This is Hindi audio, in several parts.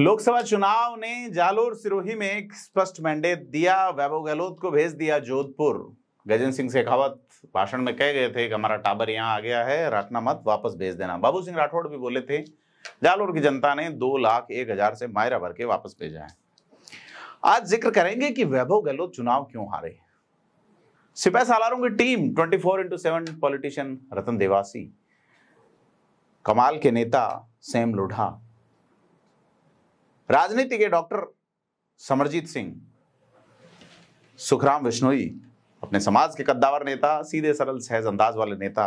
लोकसभा चुनाव ने जालोर सिरोही में एक स्पष्ट मैंडेट दिया वैभव गहलोत को भेज दिया जोधपुर गजेंद्र सिंह शेखावत भाषण में कह गए थे कि हमारा टाबर यहाँ आ गया है रखना मत वापस भेज देना बाबू सिंह राठौड़ भी बोले थे जालोर की जनता ने दो लाख एक हजार से मायरा भर के वापस भेजा है आज जिक्र करेंगे कि वैभव गहलोत चुनाव क्यों हारे सिपाही सालारों की team twenty four into seven politician Ratan Dewasi कमाल के नेता सेम लोढ़ा राजनीति के डॉक्टर समरजीत सिंह सुखराम विश्नोई अपने समाज के कद्दावर नेता सीधे सरल सहज अंदाज वाले नेता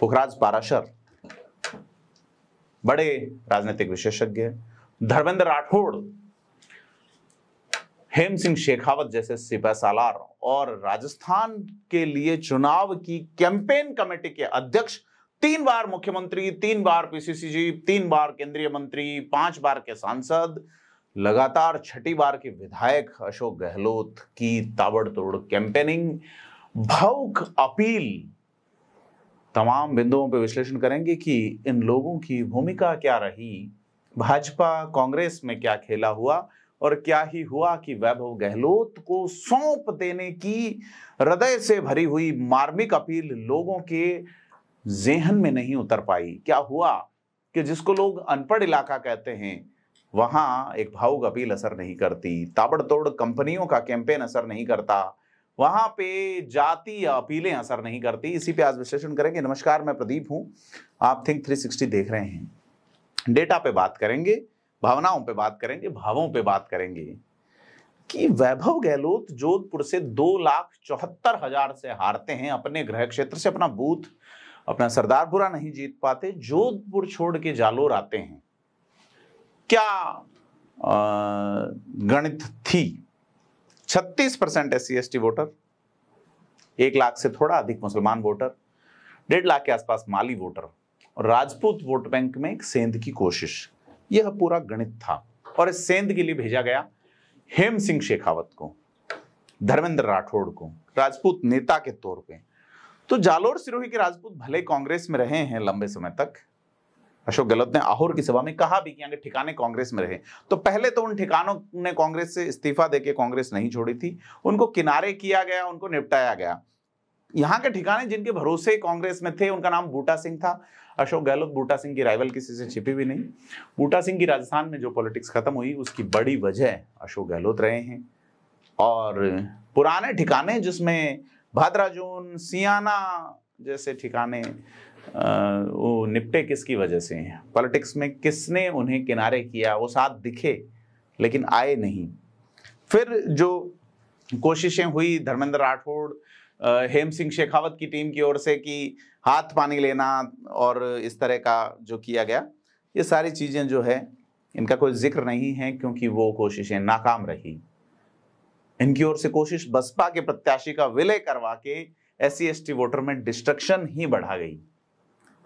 पुखराज पाराशर बड़े राजनीतिक विशेषज्ञ धर्मेंद्र राठौड़ हेम सिंह शेखावत जैसे सिपह सालार और राजस्थान के लिए चुनाव की कैंपेन कमेटी के अध्यक्ष तीन बार मुख्यमंत्री तीन बार पीसीसी जी तीन बार केंद्रीय मंत्री पांच बार के सांसद लगातार छठी बार के विधायक अशोक गहलोत की ताबड़तोड़ कैंपेनिंग भावुक अपील तमाम बिंदुओं पर विश्लेषण करेंगे कि इन लोगों की भूमिका क्या रही भाजपा कांग्रेस में क्या खेला हुआ और क्या ही हुआ कि वैभव गहलोत को सौंप देने की हृदय से भरी हुई मार्मिक अपील लोगों के जेहन में नहीं उतर पाई क्या हुआ कि जिसको लोग अनपढ़ इलाका कहते हैं वहां एक भावुक अपील असर नहीं करती ताबड़तोड़ कंपनियों का कैंपेन असर नहीं करता वहां पे जाति अपीलें असर नहीं करती इसी पे आज विश्लेषण करेंगे नमस्कार मैं प्रदीप हूँ आप थिंक 360 देख रहे हैं डेटा पे बात करेंगे भावनाओं पे बात करेंगे भावों पे बात करेंगे कि वैभव गहलोत जोधपुर से दो लाख चौहत्तर हजार से हारते हैं अपने गृह क्षेत्र से अपना बूथ अपना सरदारपुरा नहीं जीत पाते जोधपुर छोड़ के जालोर आते हैं क्या गणित थी 36 परसेंट एस सी वोटर एक लाख से थोड़ा अधिक मुसलमान वोटर डेढ़ लाख के आसपास माली वोटर और राजपूत वोट बैंक में एक सेंध की कोशिश यह पूरा गणित था और इस सेंध के लिए भेजा गया हेम सिंह शेखावत को धर्मेंद्र राठौड़ को राजपूत नेता के तौर पे तो जालोर सिरोही के राजपूत भले कांग्रेस में रहे हैं लंबे समय तक अशोक गहलोत ने आहोर की सभा में कहा भी कि अगर ठिकाने कांग्रेस में रहे तो पहले तो उन ठिकानों ने कांग्रेस से इस्तीफा देके कांग्रेस नहीं छोड़ी थी उनको किनारे किया गया उनको निपटाया गया यहाँ के ठिकाने जिनके भरोसे कांग्रेस में थे उनका नाम बूटा सिंह था अशोक गहलोत बूटा सिंह की राइवल किसी से छिपी भी नहीं बूटा सिंह की राजस्थान में जो पॉलिटिक्स खत्म हुई उसकी बड़ी वजह अशोक गहलोत रहे हैं और पुराने ठिकाने जिसमें भाद्राजून सियाना जैसे ठिकाने वो निपटे किसकी वजह से हैं पॉलिटिक्स में किसने उन्हें किनारे किया वो साथ दिखे लेकिन आए नहीं फिर जो कोशिशें हुई धर्मेंद्र राठौड़ हेम सिंह शेखावत की टीम की ओर से कि हाथ पानी लेना और इस तरह का जो किया गया ये सारी चीज़ें जो है इनका कोई जिक्र नहीं है क्योंकि वो कोशिशें नाकाम रही इनकी ओर से कोशिश बसपा के प्रत्याशी का विलय करवा के एस सी वोटर में डिस्ट्रक्शन ही बढ़ा गई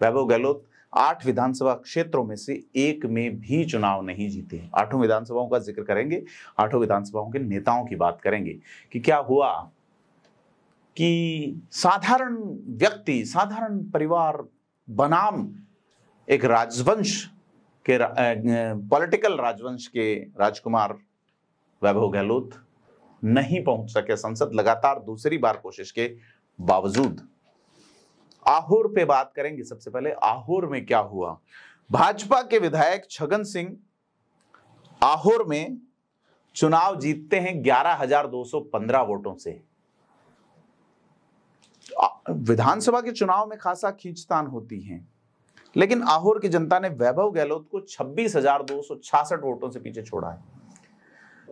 वैभव गहलोत आठ विधानसभा क्षेत्रों में से एक में भी चुनाव नहीं जीते आठों विधानसभाओं का जिक्र करेंगे आठों विधानसभाओं के नेताओं की बात करेंगे कि क्या हुआ कि साधारण व्यक्ति साधारण परिवार बनाम एक राजवंश के पॉलिटिकल राजवंश के राजकुमार वैभव गहलोत नहीं पहुंच सके संसद लगातार दूसरी बार कोशिश के बावजूद आहोर पे बात करेंगे सबसे पहले आहोर में क्या हुआ भाजपा के विधायक छगन सिंह आहोर में चुनाव जीतते हैं 11,215 वोटों से विधानसभा के चुनाव में खासा खींचतान होती है लेकिन आहोर की जनता ने वैभव गहलोत को छब्बीस वोटों से पीछे छोड़ा है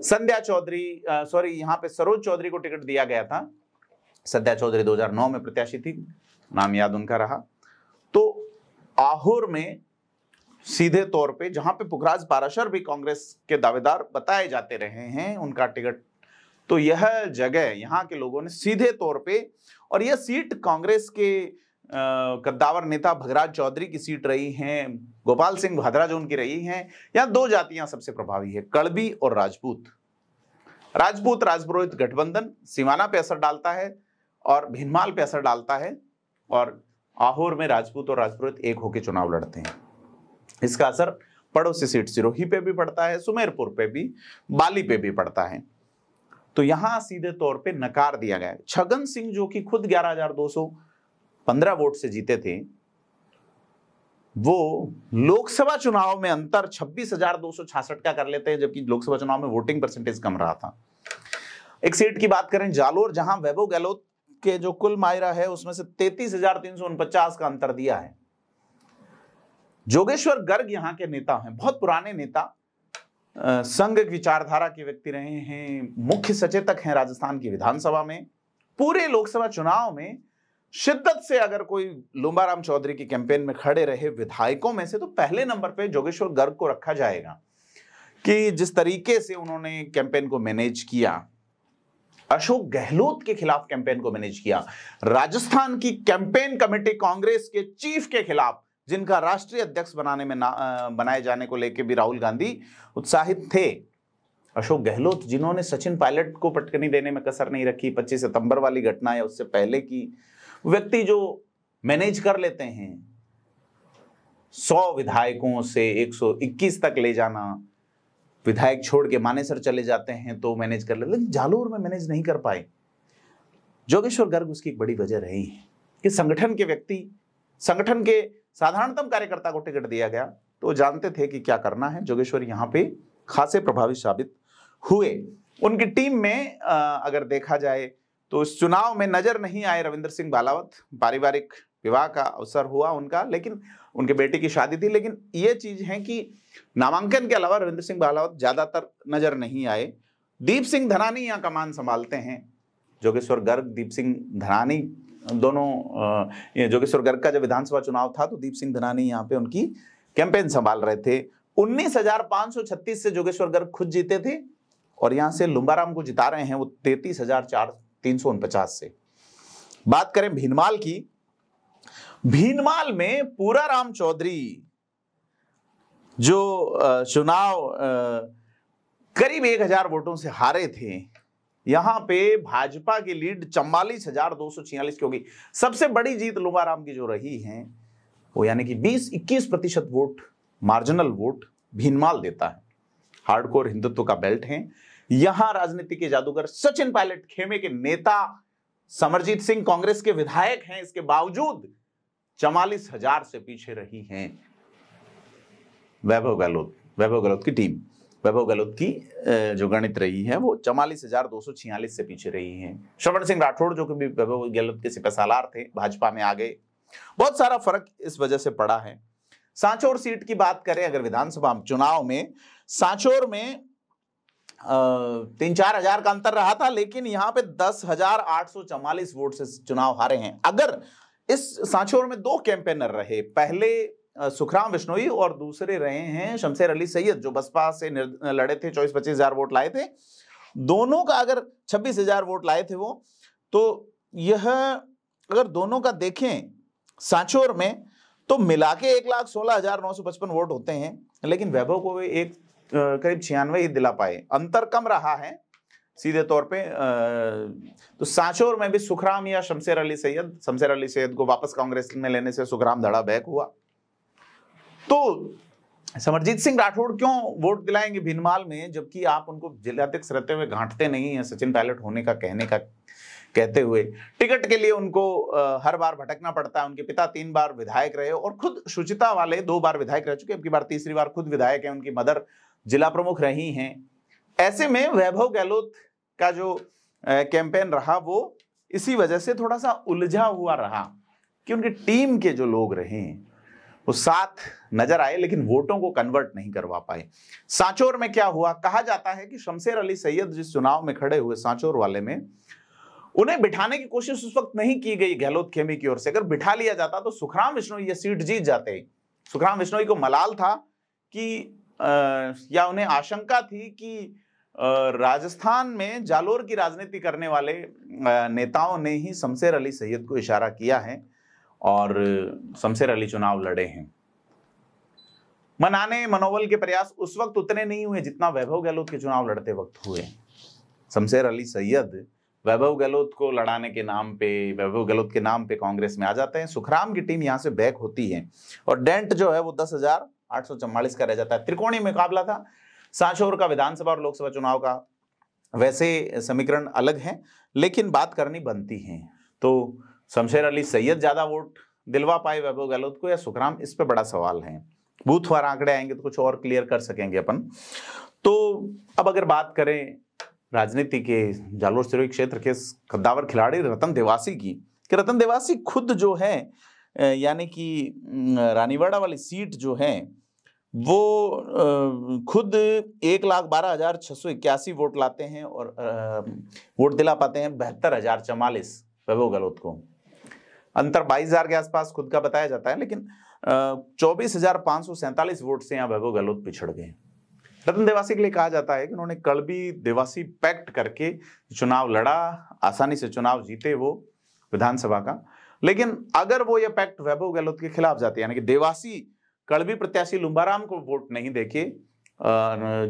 संध्या चौधरी सॉरी यहाँ पे सरोज चौधरी को टिकट दिया गया था संध्या चौधरी 2009 में प्रत्याशी थी नाम याद उनका रहा तो आहोर में सीधे तौर पे जहां पे पुखराज पाराशर भी कांग्रेस के दावेदार बताए जाते रहे हैं उनका टिकट तो यह जगह यहाँ के लोगों ने सीधे तौर पे और यह सीट कांग्रेस के कद्दावर नेता भगराज चौधरी की सीट रही हैं गोपाल सिंह भादरा जो उनकी रही हैं यहाँ दो जातियां सबसे प्रभावी है कड़बी और राजपूत राजपूत राजपुरोहित गठबंधन सीमाना पे असर डालता है और भिनमाल पे असर डालता है और आहोर में राजपूत और राजपुरोहित एक होकर चुनाव लड़ते हैं इसका असर पड़ोसी सीट सिरोही पे भी पड़ता है सुमेरपुर पे भी बाली पे भी पड़ता है तो यहां सीधे तौर पे नकार दिया गया है छगन सिंह जो कि खुद ग्यारह हजार दो सौ पंद्रह वोट से जीते थे वो लोकसभा चुनाव में अंतर छब्बीस हजार दो सौ छियासठ का कर लेते हैं जबकि लोकसभा चुनाव में वोटिंग परसेंटेज कम रहा था एक सीट की बात करें जालोर जहां वैभव गहलोत के जो कुल मायरा है उसमें से तैतीस हजार तीन सौ उनपचास का अंतर दिया है जोगेश्वर गर्ग यहाँ के नेता हैं बहुत पुराने नेता संघ विचारधारा के व्यक्ति रहे हैं मुख्य सचेतक हैं राजस्थान की विधानसभा में पूरे लोकसभा चुनाव में शिद्दत से अगर कोई लुम्बाराम चौधरी की कैंपेन में खड़े रहे विधायकों में से तो पहले नंबर पे जोगेश्वर गर्ग को रखा जाएगा कि जिस तरीके से उन्होंने कैंपेन को मैनेज किया अशोक गहलोत के खिलाफ कैंपेन को मैनेज किया राजस्थान की कैंपेन कमेटी कांग्रेस के चीफ के खिलाफ जिनका राष्ट्रीय अध्यक्ष बनाने में बनाए जाने को लेकर भी राहुल गांधी उत्साहित थे अशोक गहलोत जिन्होंने सचिन पायलट को पटकनी देने में कसर नहीं रखी 25 सितंबर वाली घटना या उससे पहले की व्यक्ति जो मैनेज कर लेते हैं सौ विधायकों से 121 तक ले जाना विधायक छोड़ के मानेसर चले जाते हैं तो मैनेज कर लेते लेकिन जालोर में मैनेज नहीं कर पाए जोगेश्वर गर्ग उसकी एक बड़ी वजह रही है कि संगठन के व्यक्ति संगठन के साधारणतम कार्यकर्ता को टिकट दिया गया तो जानते थे कि क्या करना है जोगेश्वर यहाँ पे खासे प्रभावी साबित हुए उनकी टीम में अगर देखा जाए तो इस चुनाव में नजर नहीं आए रविंद्र सिंह बालावत पारिवारिक विवाह का अवसर हुआ उनका लेकिन उनके बेटे की शादी थी लेकिन ये चीज है कि नामांकन के अलावा रविंद्र सिंह बालावत ज्यादातर नजर नहीं आए दीप सिंह धनानी यहाँ कमान संभालते हैं जोगेश्वर गर्ग दीप सिंह धनानी दोनों जोगेश्वर गर्ग का जब विधानसभा चुनाव था तो दीप सिंह धनानी यहाँ पे उनकी कैंपेन संभाल रहे थे उन्नीस से जोगेश्वर गर्ग खुद जीते थे और यहाँ से लुम्बाराम को जिता रहे हैं वो तैतीस हजार चार तीन से बात करें भीनमाल की भीनमाल में पूरा राम चौधरी जो चुनाव करीब एक हजार वोटों से हारे थे यहां पे भाजपा की लीड चम्बालीस हजार दो सौ छियालीस की होगी सबसे बड़ी जीत लुमाराम की जो रही है वो यानी कि 20-21 प्रतिशत वोट मार्जिनल वोट भीनमाल देता है हार्डकोर हिंदुत्व का बेल्ट है यहां राजनीति के जादूगर सचिन पायलट खेमे के नेता समरजीत सिंह कांग्रेस के विधायक हैं इसके बावजूद चवालीस हजार से पीछे रही हैं वैभव गहलोत वैभव गहलोत की टीम वैभव गहलोत की जो गणित रही है वो चवालीस हजार दो सौ छियालीस से पीछे रही हैं श्रवण सिंह राठौड़ जो कि भी वैभव गहलोत के सिपह सालार थे भाजपा में आ गए बहुत सारा फर्क इस वजह से पड़ा है सांचौर सीट की बात करें अगर विधानसभा चुनाव में सांचौर में तीन चार हजार का अंतर रहा था लेकिन यहाँ पे दस हजार आठ सौ चौवालीस वोट से चुनाव हारे हैं अगर इस सांचोर में दो कैंपेनर रहे पहले सुखराम विश्नोई और दूसरे रहे हैं शमशेर अली सैयद जो बसपा से लड़े थे चौबीस पच्चीस हजार वोट लाए थे दोनों का अगर छब्बीस हजार वोट लाए थे वो तो यह अगर दोनों का देखें सांचोर में तो मिला के एक लाख सोलह हजार नौ सौ पचपन वोट होते हैं लेकिन वैभव को एक करीब छियानवे ही दिला पाए अंतर कम रहा है सीधे तौर पे तो सांचौर में भी सुखराम या शमशेर अली सैयद शमशेर अली सैयद को वापस कांग्रेस में लेने से सुखराम धड़ा बैक हुआ तो समरजीत सिंह राठौड़ क्यों वोट दिलाएंगे भिनमाल में जबकि आप उनको जिलाध्यक्ष रहते हुए घाटते नहीं है सचिन पायलट होने का कहने का कहते हुए टिकट के लिए उनको हर बार भटकना पड़ता है उनके पिता तीन बार विधायक रहे और खुद शुचिता वाले दो बार विधायक रह चुके अब की बार तीसरी बार खुद विधायक है उनकी मदर जिला प्रमुख रही हैं ऐसे में वैभव गहलोत का जो कैंपेन रहा वो इसी वजह से थोड़ा सा उलझा हुआ रहा कि उनकी टीम के जो लोग रहे वो साथ नजर आए लेकिन वोटों को कन्वर्ट नहीं करवा पाए सांचोर में क्या हुआ कहा जाता है कि शमशेर अली सैयद जिस चुनाव में खड़े हुए सांचोर वाले में उन्हें बिठाने की कोशिश उस वक्त नहीं की गई गहलोत खेमी की ओर से अगर बिठा लिया जाता तो सुखराम विष्णोई ये सीट जीत जाते सुखराम विष्णोई को मलाल था कि या उन्हें आशंका थी कि राजस्थान में जालोर की राजनीति करने वाले नेताओं ने ही शमशेर अली सैयद को इशारा किया है और शमशेर अली चुनाव लड़े हैं मनाने मनोबल के प्रयास उस वक्त उतने नहीं हुए जितना वैभव गहलोत के चुनाव लड़ते वक्त हुए शमशेर अली सैयद वैभव गहलोत को लड़ाने के नाम पे वैभव गहलोत के नाम पे कांग्रेस में आ जाते हैं सुखराम की टीम यहाँ से बैक होती है और डेंट जो है वो दस हजार आठ का रह जाता है त्रिकोणीय मुकाबला था सांशोर का विधानसभा और लोकसभा चुनाव का वैसे समीकरण अलग हैं लेकिन बात करनी बनती है तो शमशेर अली सैयद ज़्यादा वोट दिलवा पाए वैभव गहलोत को या सुखराम इस पर बड़ा सवाल है बूथवार आंकड़े आएंगे तो कुछ और क्लियर कर सकेंगे अपन तो अब अगर बात करें राजनीति के जालोर सिरोही क्षेत्र के कद्दावर खिलाड़ी रतन देवासी की कि रतन देवासी खुद जो है यानी कि रानीवाड़ा वाली सीट जो है वो खुद एक लाख बारह हजार छह सौ इक्यासी वोट लाते हैं और वोट दिला पाते हैं बहत्तर हजार चवालीस वैभव गहलोत को अंतर बाईस हजार के आसपास खुद का बताया जाता है लेकिन चौबीस हजार पांच सौ सैंतालीस वोट से यहाँ वैभव गहलोत पिछड़ गए रतन देवासी के लिए कहा जाता है कि उन्होंने कल भी देवासी पैक्ट करके चुनाव लड़ा आसानी से चुनाव जीते वो विधानसभा का लेकिन अगर वो ये पैक्ट वैभव गहलोत के खिलाफ जाते यानी कि देवासी कड़बी प्रत्याशी लुम्बाराम को वोट नहीं देके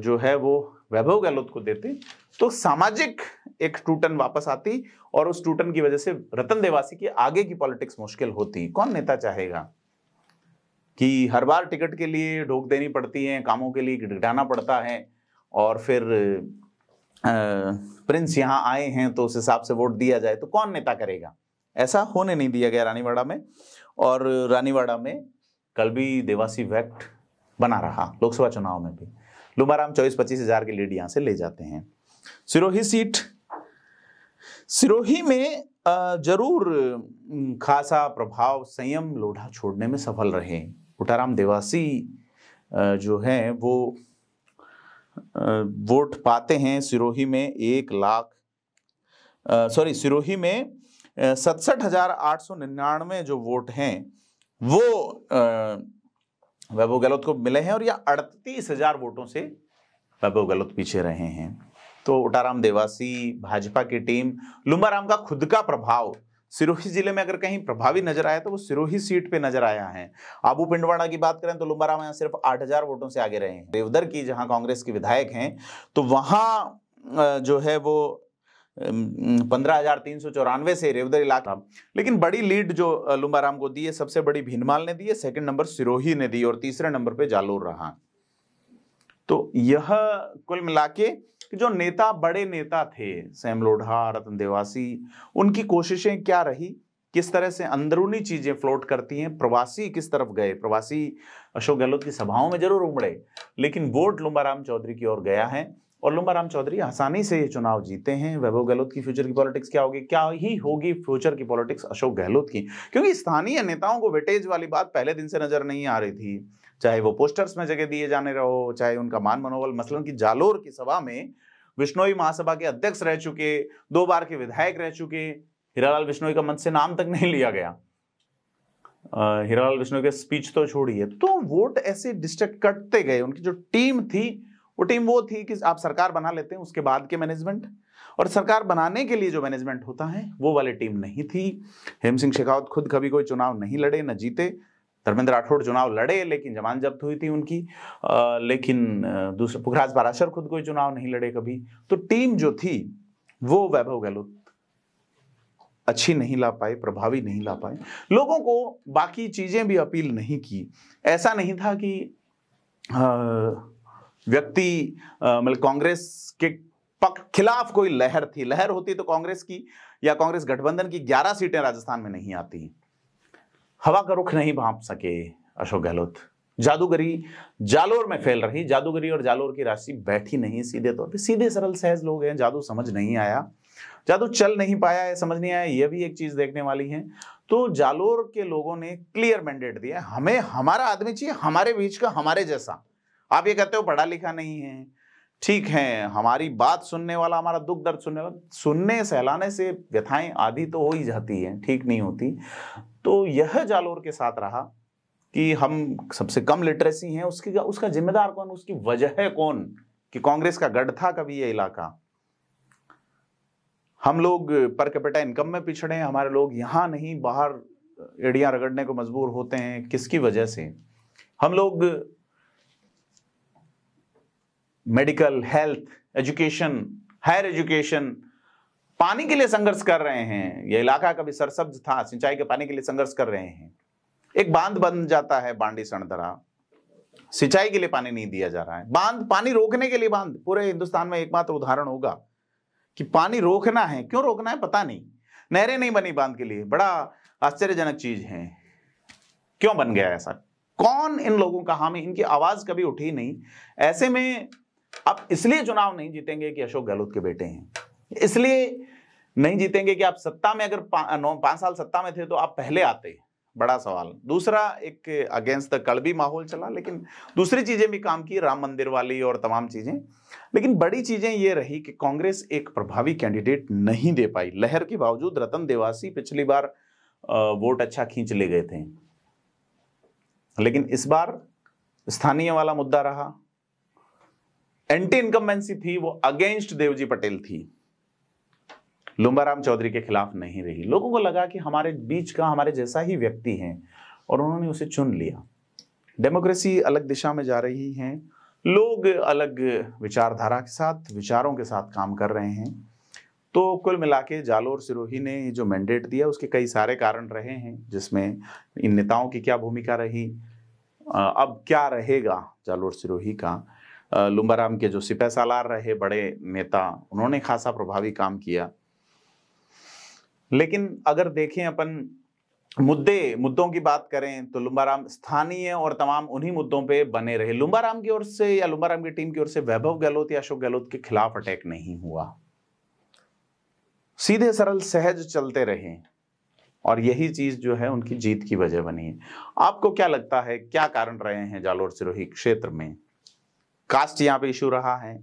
जो है वो वैभव गहलोत को देते तो सामाजिक एक टूटन वापस आती और उस टूटन की वजह से रतन देवासी की आगे की पॉलिटिक्स मुश्किल होती कौन नेता चाहेगा कि हर बार टिकट के लिए ढोक देनी पड़ती है कामों के लिए गिटाना पड़ता है और फिर आ, प्रिंस यहां आए हैं तो उस हिसाब से वोट दिया जाए तो कौन नेता करेगा ऐसा होने नहीं दिया गया रानीवाड़ा में और रानीवाड़ा में कल भी देवासी वैक्ट बना रहा लोकसभा चुनाव में भी लुमाराम चौबीस पच्चीस हजार की लीड यहां से ले जाते हैं सिरोही सीट सिरोही में जरूर खासा प्रभाव संयम लोढ़ा छोड़ने में सफल रहे उठाराम देवासी जो है वो वोट पाते हैं सिरोही में एक लाख सॉरी सिरोही में सत्सठ हजार आठ सौ निन्यानवे जो वोट हैं वो वैभव गहलोत को मिले हैं और यह अड़तीस हजार वोटों से वैभव गहलोत पीछे रहे हैं तो उटाराम देवासी भाजपा की टीम लुम्बाराम का खुद का प्रभाव सिरोही जिले में अगर कहीं प्रभावी नजर आया तो वो सिरोही सीट पे नजर आया है आबू पिंडवाड़ा की बात करें तो लुम्बाराम यहाँ सिर्फ आठ हजार वोटों से आगे रहे हैं देवदर की जहां कांग्रेस के विधायक हैं तो वहां जो है वो पंद्रह हजार तीन सौ चौरानवे से रेवदर इलाका हाँ। लेकिन बड़ी लीड जो लुम्बाराम को दी है सबसे बड़ी भीनमाल ने दी है सेकंड नंबर सिरोही ने दी और तीसरे नंबर पे जालोर रहा तो यह कुल मिला के जो नेता बड़े नेता थे सैम लोढ़ा रतन देवासी उनकी कोशिशें क्या रही किस तरह से अंदरूनी चीजें फ्लोट करती हैं प्रवासी किस तरफ गए प्रवासी अशोक गहलोत की सभाओं में जरूर उमड़े लेकिन वोट लुम्बाराम चौधरी की ओर गया है और लुम्बा राम चौधरी आसानी से ये चुनाव जीते हैं वैभव गहलोत की फ्यूचर की पॉलिटिक्स क्या होगी क्या ही होगी फ्यूचर की पॉलिटिक्स अशोक गहलोत की क्योंकि स्थानीय नेताओं को वेटेज वाली बात पहले दिन से नजर नहीं आ रही थी चाहे वो पोस्टर्स में जगह दिए जाने रहो चाहे उनका मान मनोबल मसलन की जालोर की सभा में विश्नोई महासभा के अध्यक्ष रह चुके दो बार के विधायक रह चुके हीरालाल विश्नोई का मन से नाम तक नहीं लिया गया हीरालाल विष्णु के स्पीच तो छोड़िए तो वोट तो ऐसे डिस्ट्रैक्ट कटते गए उनकी जो टीम थी वो टीम वो थी कि आप सरकार बना लेते हैं उसके बाद के मैनेजमेंट और सरकार बनाने के लिए जो मैनेजमेंट होता है वो वाली टीम नहीं थी हेम सिंह शेखावत खुद कभी कोई चुनाव नहीं लड़े न जीते धर्मेंद्र राठौड़ चुनाव लड़े लेकिन जमान जब्त हुई थी उनकी आ, लेकिन दूसरे पुखराज बाराशर खुद कोई चुनाव नहीं लड़े कभी तो टीम जो थी वो वैभव गहलोत अच्छी नहीं ला पाए प्रभावी नहीं ला पाए लोगों को बाकी चीजें भी अपील नहीं की ऐसा नहीं था कि आ, व्यक्ति मतलब कांग्रेस के पक खिलाफ कोई लहर थी लहर होती तो कांग्रेस की या कांग्रेस गठबंधन की 11 सीटें राजस्थान में नहीं आती हवा का रुख नहीं भाप सके अशोक गहलोत जादूगरी जालोर में फैल रही जादूगरी और जालोर की राशि बैठी नहीं सीधे तौर पर सीधे सरल सहज लोग हैं जादू समझ नहीं आया जादू चल नहीं पाया है समझ नहीं आया यह भी एक चीज देखने वाली है तो जालोर के लोगों ने क्लियर मैंडेट दिया हमें हमारा आदमी चाहिए हमारे बीच का हमारे जैसा आप ये कहते हो पढ़ा लिखा नहीं है ठीक है हमारी बात सुनने वाला हमारा दुख दर्द सुनने वाला सुनने सहलाने से व्यथाएं आधी तो हो ही जाती है ठीक नहीं होती तो यह जालोर के साथ रहा कि हम सबसे कम लिटरेसी हैं उसकी उसका जिम्मेदार कौन उसकी वजह है कौन कि कांग्रेस का गढ़ था कभी यह इलाका हम लोग पर कैपिटा इनकम में पिछड़े हैं हमारे लोग यहाँ नहीं बाहर एड़िया रगड़ने को मजबूर होते हैं किसकी वजह से हम लोग medical health education higher education पानी के लिए संघर्ष कर रहे हैं यह इलाका कभी सरसब्ज था सिंचाई के पानी के लिए संघर्ष कर रहे हैं एक बांध बन जाता है बांडी सणधरा सिंचाई के लिए पानी नहीं दिया जा रहा है बांध पानी रोकने के लिए बांध पूरे हिंदुस्तान में एकमात्र उदाहरण होगा कि पानी रोकना है क्यों रोकना है पता नहीं नहरें नहीं बनी बांध के लिए बड़ा आश्चर्यजनक चीज है क्यों बन गया ऐसा कौन इन लोगों का हामी इनकी आवाज कभी उठी नहीं ऐसे में आप इसलिए चुनाव नहीं जीतेंगे कि अशोक गहलोत के बेटे हैं इसलिए नहीं जीतेंगे कि आप सत्ता में अगर पा, नौ पांच साल सत्ता में थे तो आप पहले आते बड़ा सवाल दूसरा एक अगेंस्ट द कड़बी माहौल चला लेकिन दूसरी चीज़ें भी काम की राम मंदिर वाली और तमाम चीज़ें लेकिन बड़ी चीज़ें ये रही कि कांग्रेस एक प्रभावी कैंडिडेट नहीं दे पाई लहर के बावजूद रतन देवासी पिछली बार वोट अच्छा खींच ले गए थे लेकिन इस बार स्थानीय वाला मुद्दा रहा एंटी इनकम्बेंसी थी वो अगेंस्ट देवजी पटेल थी लुम्बाराम चौधरी के खिलाफ नहीं रही लोगों को लगा कि हमारे बीच का हमारे जैसा ही व्यक्ति है और उन्होंने उसे चुन लिया डेमोक्रेसी अलग दिशा में जा रही है लोग अलग विचारधारा के साथ विचारों के साथ काम कर रहे हैं तो कुल मिला के जालोर सिरोही ने जो मैंडेट दिया उसके कई सारे कारण रहे हैं जिसमें इन नेताओं की क्या भूमिका रही अब क्या रहेगा जालोर सिरोही का लुम्बाराम के जो सिपह रहे बड़े नेता उन्होंने खासा प्रभावी काम किया लेकिन अगर देखें अपन मुद्दे मुद्दों की बात करें तो लुम्बाराम स्थानीय और तमाम उन्हीं मुद्दों पे बने रहे लुम्बाराम की ओर से या लुम्बाराम की टीम की ओर से वैभव गहलोत या अशोक गहलोत के खिलाफ अटैक नहीं हुआ सीधे सरल सहज चलते रहे और यही चीज जो है उनकी जीत की वजह बनी है आपको क्या लगता है क्या कारण रहे हैं जालोर सिरोही क्षेत्र में कास्ट यहाँ पे इशू रहा है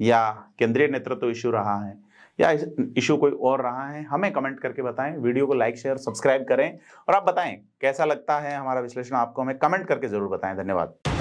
या केंद्रीय नेतृत्व तो इशू रहा है या इशू कोई और रहा है हमें कमेंट करके बताएं वीडियो को लाइक शेयर सब्सक्राइब करें और आप बताएं कैसा लगता है हमारा विश्लेषण आपको हमें कमेंट करके जरूर बताएं धन्यवाद